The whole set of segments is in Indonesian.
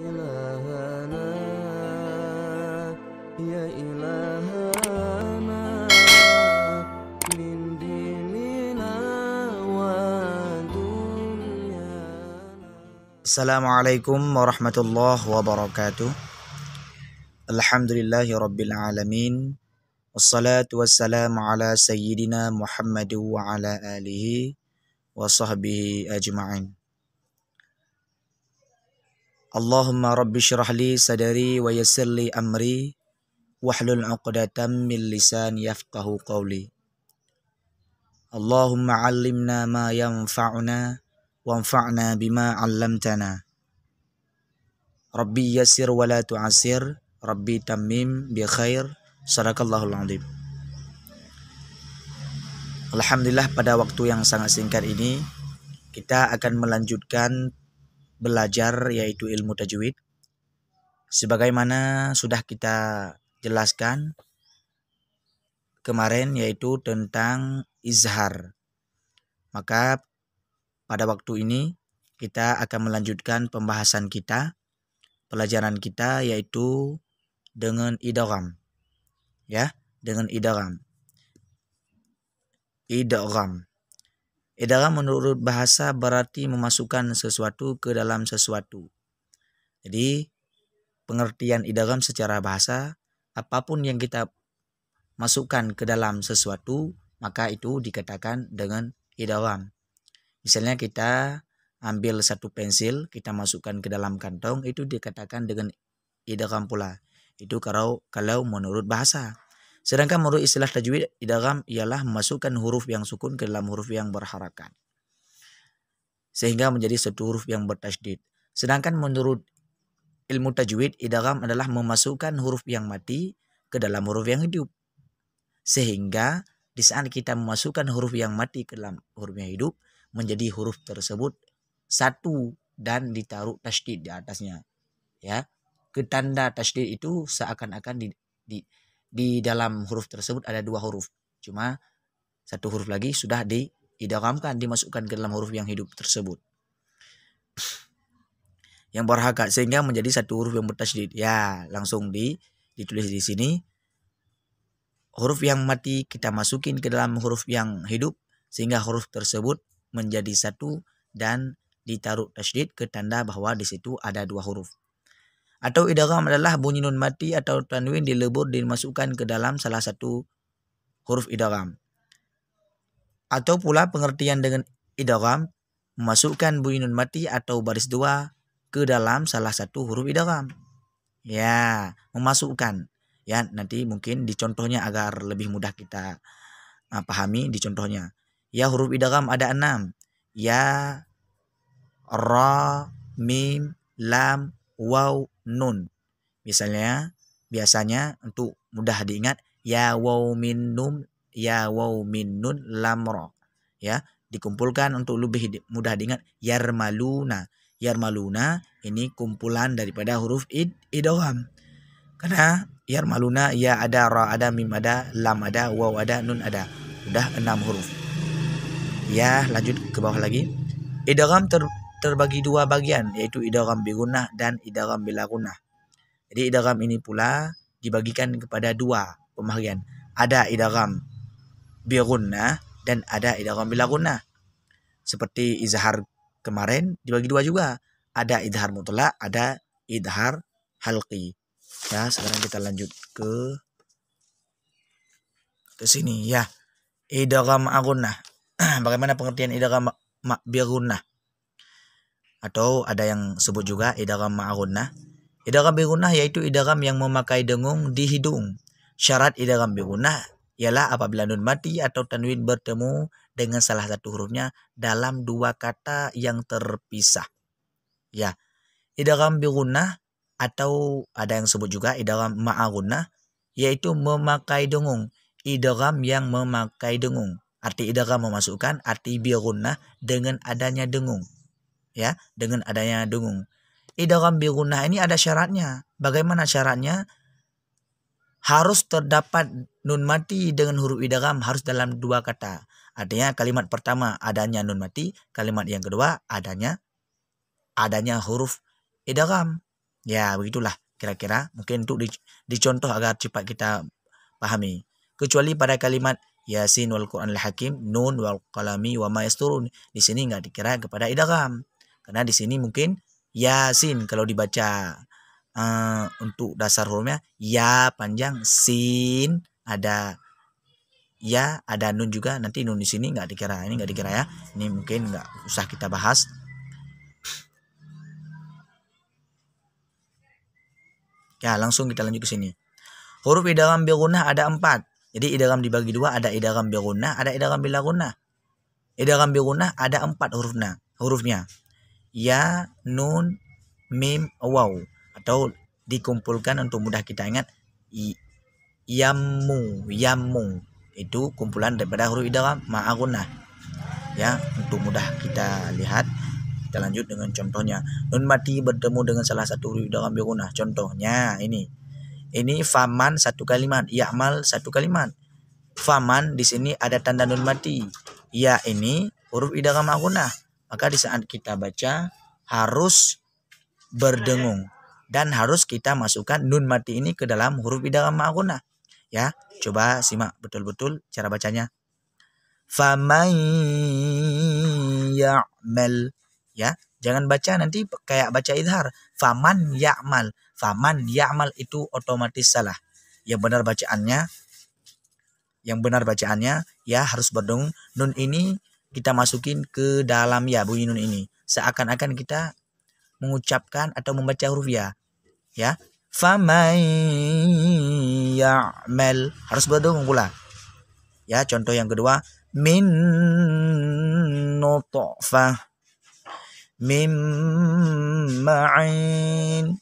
إلهنا يا إلهنا من ديننا ودنيانا السلام عليكم ورحمة الله وبركاته الحمد لله رب العالمين والصلاة والسلام على سيدنا محمد وعلى آله وصحبه أجمعين Allahumma rabbi syrahli sadari wa yassir amri wahlul 'uqdatam min lisani yafqahu qawli. Allahumma 'allimna ma yanfa'una wanfa'na bima 'allamtana. Rabbi yassir wa la tu'assir, Rabbi tammim bi khair. Sadaqallahul azim. Alhamdulillah pada waktu yang sangat singkat ini kita akan melanjutkan belajar yaitu ilmu tajwid. Sebagaimana sudah kita jelaskan kemarin yaitu tentang izhar. Maka pada waktu ini kita akan melanjutkan pembahasan kita, pelajaran kita yaitu dengan idgham. Ya, dengan idgham. Idgham. Idalah menurut bahasa berarti memasukkan sesuatu ke dalam sesuatu. Jadi pengertian idgham secara bahasa apapun yang kita masukkan ke dalam sesuatu maka itu dikatakan dengan idgham. Misalnya kita ambil satu pensil kita masukkan ke dalam kantong itu dikatakan dengan idgham pula. Itu kalau kalau menurut bahasa. Sedangkan menurut istilah tajwid idgham ialah memasukkan huruf yang sukun ke dalam huruf yang berharakan, Sehingga menjadi satu huruf yang bertajdid. Sedangkan menurut ilmu tajwid idgham adalah memasukkan huruf yang mati ke dalam huruf yang hidup. Sehingga di saat kita memasukkan huruf yang mati ke dalam huruf yang hidup menjadi huruf tersebut satu dan ditaruh tajdid di atasnya. Ya. Ketanda tajdid itu seakan-akan di, di, di dalam huruf tersebut ada dua huruf. Cuma satu huruf lagi sudah diidamkan, dimasukkan ke dalam huruf yang hidup tersebut. Yang berhakat sehingga menjadi satu huruf yang bertajdid. Ya, langsung di ditulis di sini. Huruf yang mati kita masukin ke dalam huruf yang hidup sehingga huruf tersebut menjadi satu dan ditaruh tajdid ke tanda bahwa di situ ada dua huruf. Atau idgham adalah bunyi nun mati atau tanwin dilebur dimasukkan ke dalam salah satu huruf idgham. Atau pula pengertian dengan idgham memasukkan bunyi nun mati atau baris dua ke dalam salah satu huruf idgham. Ya, memasukkan. Ya, nanti mungkin dicontohnya agar lebih mudah kita uh, pahami dicontohnya. Ya huruf idgham ada enam. Ya, ra, mim, lam, waw, nun. Misalnya, biasanya untuk mudah diingat ya waw min nun ya waw min nun lamro. Ya, dikumpulkan untuk lebih mudah diingat yarmaluna. Yarmaluna ini kumpulan daripada huruf id idgham. Karena yarmaluna ya ada ra ada mim ada lam ada waw ada nun ada. Sudah enam huruf. Ya, lanjut ke bawah lagi. Idgham ter terbagi dua bagian yaitu idgham bigunnah dan idgham bila gunnah. Jadi idgham ini pula dibagikan kepada dua pembagian. Ada idgham bigunnah dan ada idgham bila gunnah. Seperti izhar kemarin dibagi dua juga. Ada idhar mutlak, ada idhar halqi. Ya, sekarang kita lanjut ke ke sini ya. Idgham agunnah. Bagaimana pengertian idgham bigunnah? atau ada yang sebut juga idgham ma'agunnah. Idgham bighunnah yaitu idgham yang memakai dengung di hidung. Syarat idgham bighunnah ialah apabila nun mati atau tanwin bertemu dengan salah satu hurufnya dalam dua kata yang terpisah. Ya. Idgham bighunnah atau ada yang sebut juga idgham ma'agunnah yaitu memakai dengung. Idgham yang memakai dengung. Arti idgham memasukkan arti bighunnah dengan adanya dengung ya dengan adanya dungung Idgham bi gunnah ini ada syaratnya. Bagaimana syaratnya? Harus terdapat nun mati dengan huruf idgham harus dalam dua kata. Artinya kalimat pertama adanya nun mati, kalimat yang kedua adanya adanya huruf idgham. Ya, begitulah kira-kira mungkin untuk dicontoh agar cepat kita pahami. Kecuali pada kalimat Yasin wal Quran al Hakim nun wal qalami wa ma yasturun. Di sini enggak dikira kepada idgham. Karena di sini mungkin Yasin kalau dibaca uh, untuk dasar hurufnya ya panjang sin ada ya ada nun juga nanti nun di sini nggak dikira ini nggak dikira ya ini mungkin nggak usah kita bahas ya langsung kita lanjut ke sini huruf idgham bigunnah ada empat jadi idgham dibagi dua ada idgham bigunnah ada idgham bilagunah idalam idgham ada empat hurufnya hurufnya ya, nun, mim, waw atau dikumpulkan untuk mudah kita ingat i, yamu, yamu itu kumpulan daripada huruf idgham ma'agunah ya untuk mudah kita lihat kita lanjut dengan contohnya nun mati bertemu dengan salah satu huruf idgham birunah contohnya ini ini faman satu kalimat ya'mal satu kalimat faman di sini ada tanda nun mati ya ini huruf idgham ma'agunah maka di saat kita baca harus berdengung dan harus kita masukkan nun mati ini ke dalam huruf idgham ma'guna. Ya, coba simak betul-betul cara bacanya. Faman ya'mal ya. Jangan baca nanti kayak baca idhar. Faman ya'mal. Faman ya'mal itu otomatis salah. Yang benar bacaannya yang benar bacaannya ya harus berdengung nun ini kita masukin ke dalam ya bunyi nun ini. Seakan-akan kita mengucapkan atau membaca huruf ya. Ya. Famai mel Harus berdoa mengulang Ya, contoh yang kedua min nutfah min ma'in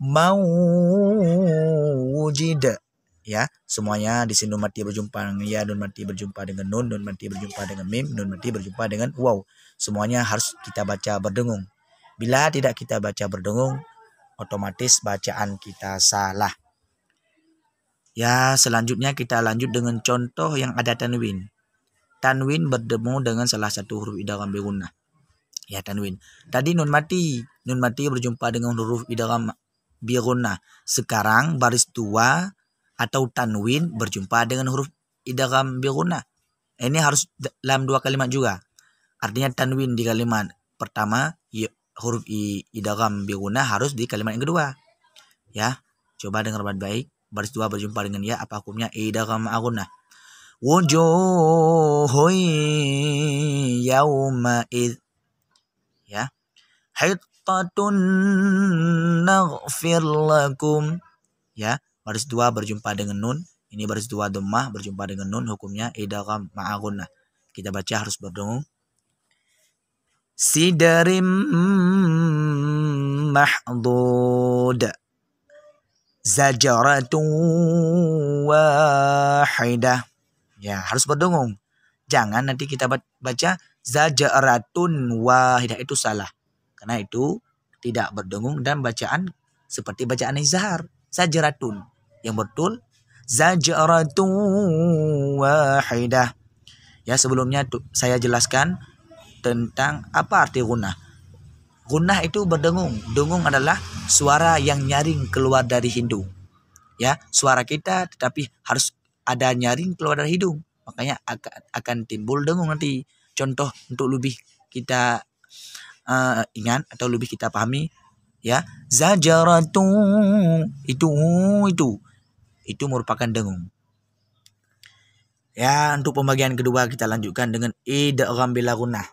mawjid ya semuanya di sini nun mati berjumpa dengan ya nun mati berjumpa dengan nun nun mati berjumpa dengan mim nun mati berjumpa dengan wow semuanya harus kita baca berdengung bila tidak kita baca berdengung otomatis bacaan kita salah ya selanjutnya kita lanjut dengan contoh yang ada tanwin tanwin bertemu dengan salah satu huruf idgham berguna ya tanwin tadi nun mati nun mati berjumpa dengan huruf idgham biruna. Sekarang baris tua atau tanwin berjumpa dengan huruf idgham bi gunnah. Ini harus dalam dua kalimat juga. Artinya tanwin di kalimat pertama huruf idgham bi gunnah harus di kalimat yang kedua. Ya, coba dengar baik-baik. Baris dua berjumpa dengan ya apa hukumnya idgham agunnah. Wujuhun yauma id ya hittatun naghfir lakum ya baris dua berjumpa dengan nun ini baris dua domah berjumpa dengan nun hukumnya idgham ma'agunna kita baca harus berdengung sidarim mahdud zajaratu wahidah ya harus berdengung jangan nanti kita baca zajaratun wahidah itu salah karena itu tidak berdengung dan bacaan seperti bacaan izhar zajaratun yang betul zajratun wahidah. Ya sebelumnya saya jelaskan tentang apa arti gunah. Gunah itu berdengung. Dengung adalah suara yang nyaring keluar dari hidung. Ya, suara kita tetapi harus ada nyaring keluar dari hidung. Makanya akan, akan timbul dengung nanti. Contoh untuk lebih kita uh, ingat atau lebih kita pahami ya zajaratu itu itu itu merupakan dengung. Ya, untuk pembagian kedua kita lanjutkan dengan idgham bila gunnah.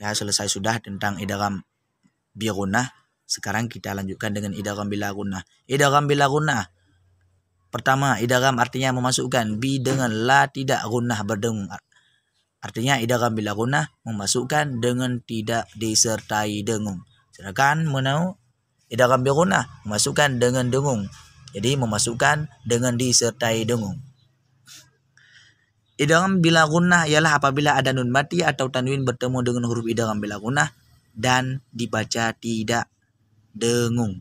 Ya, selesai sudah tentang idgham bi gunnah. Sekarang kita lanjutkan dengan idgham bila gunnah. Idgham bila gunnah. Pertama, idgham artinya memasukkan bi dengan la tidak gunnah berdengung. Artinya idgham bila gunnah memasukkan dengan tidak disertai dengung. Sedangkan menau idgham bi gunnah memasukkan dengan dengung. Jadi memasukkan dengan disertai dengung. Idgham bila gunnah ialah apabila ada nun mati atau tanwin bertemu dengan huruf idgham bila gunnah dan dibaca tidak dengung.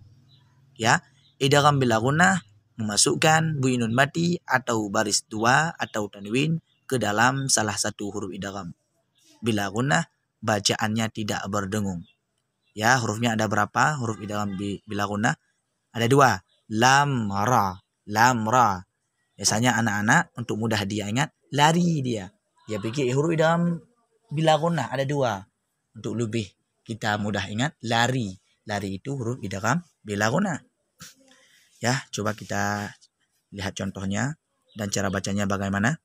Ya, idgham bila gunnah memasukkan bunyi nun mati atau baris dua atau tanwin ke dalam salah satu huruf idgham. Bila gunnah bacaannya tidak berdengung. Ya, hurufnya ada berapa? Huruf idgham bila gunnah ada dua lamra lamra biasanya anak-anak untuk mudah dia ingat lari dia dia pikir huruf dalam bila gunnah ada dua untuk lebih kita mudah ingat lari lari itu huruf idgham bila gunnah ya coba kita lihat contohnya dan cara bacanya bagaimana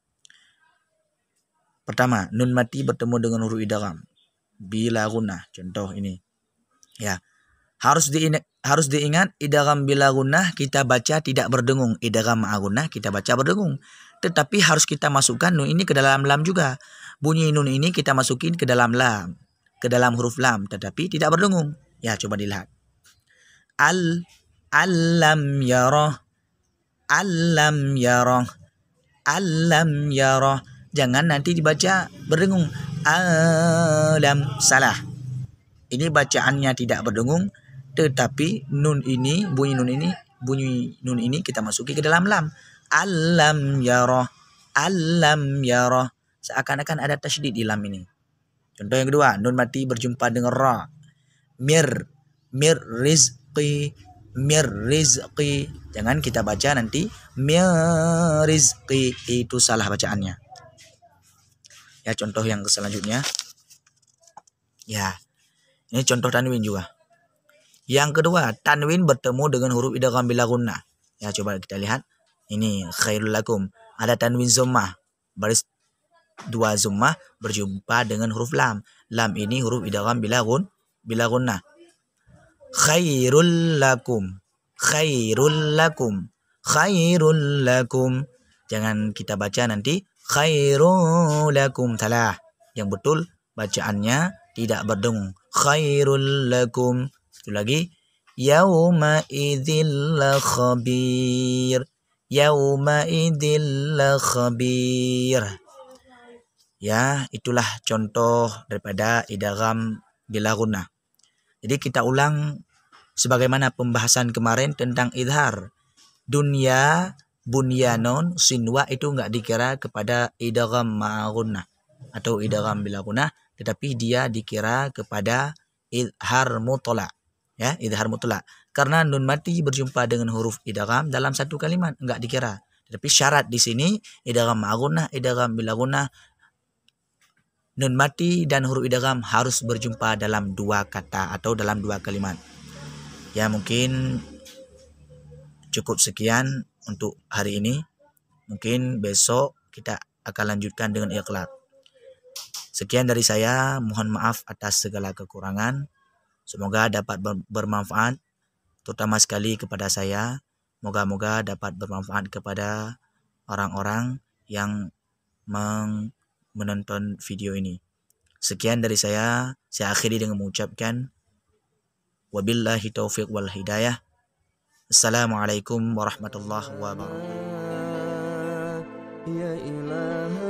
pertama nun mati bertemu dengan huruf idgham bila gunnah contoh ini ya harus diingat, harus diingat idgham bila gunnah kita baca tidak berdengung, idgham ma'agunnah kita baca berdengung. Tetapi harus kita masukkan nun ini ke dalam lam juga. Bunyi nun ini kita masukin ke dalam lam, ke dalam huruf lam tetapi tidak berdengung. Ya, coba dilihat. Al alam yarah alam yarah alam yarah jangan nanti dibaca berdengung alam salah ini bacaannya tidak berdengung tetapi nun ini, bunyi nun ini, bunyi nun ini kita masuki ke dalam lam. Alam yaroh, alam yaroh. Seakan-akan ada tasydid di lam ini. Contoh yang kedua, nun mati berjumpa dengan ra. Mir, mir rizqi, mir rizqi. Jangan kita baca nanti mir rizqi itu salah bacaannya. Ya contoh yang selanjutnya. Ya. Ini contoh tanwin juga. Yang kedua, tanwin bertemu dengan huruf idgham bila Ya, coba kita lihat. Ini khairul lakum. Ada tanwin zommah. Baris dua zommah berjumpa dengan huruf lam. Lam ini huruf idgham bila gun bila Khairul lakum. Khairul lakum. Khairul lakum. Jangan kita baca nanti khairul lakum salah. Yang betul bacaannya tidak berdengung. Khairul lakum satu lagi. Yauma idhil khabir. Yauma idhil khabir. Ya, itulah contoh daripada idgham bila guna. Jadi kita ulang sebagaimana pembahasan kemarin tentang idhar. Dunia bunyanon sinwa itu enggak dikira kepada idgham ma'aguna atau idgham bila guna, tetapi dia dikira kepada idhar mutlak ya idhar mutlak karena nun mati berjumpa dengan huruf idgham dalam satu kalimat enggak dikira tapi syarat di sini idgham ma'gunah idgham bila nun mati dan huruf idgham harus berjumpa dalam dua kata atau dalam dua kalimat ya mungkin cukup sekian untuk hari ini mungkin besok kita akan lanjutkan dengan ikhlaq sekian dari saya mohon maaf atas segala kekurangan Semoga dapat bermanfaat terutama sekali kepada saya. Moga-moga dapat bermanfaat kepada orang-orang yang menonton video ini. Sekian dari saya. Saya akhiri dengan mengucapkan wabillahi taufiq wal hidayah. Assalamualaikum warahmatullahi wabarakatuh. Ya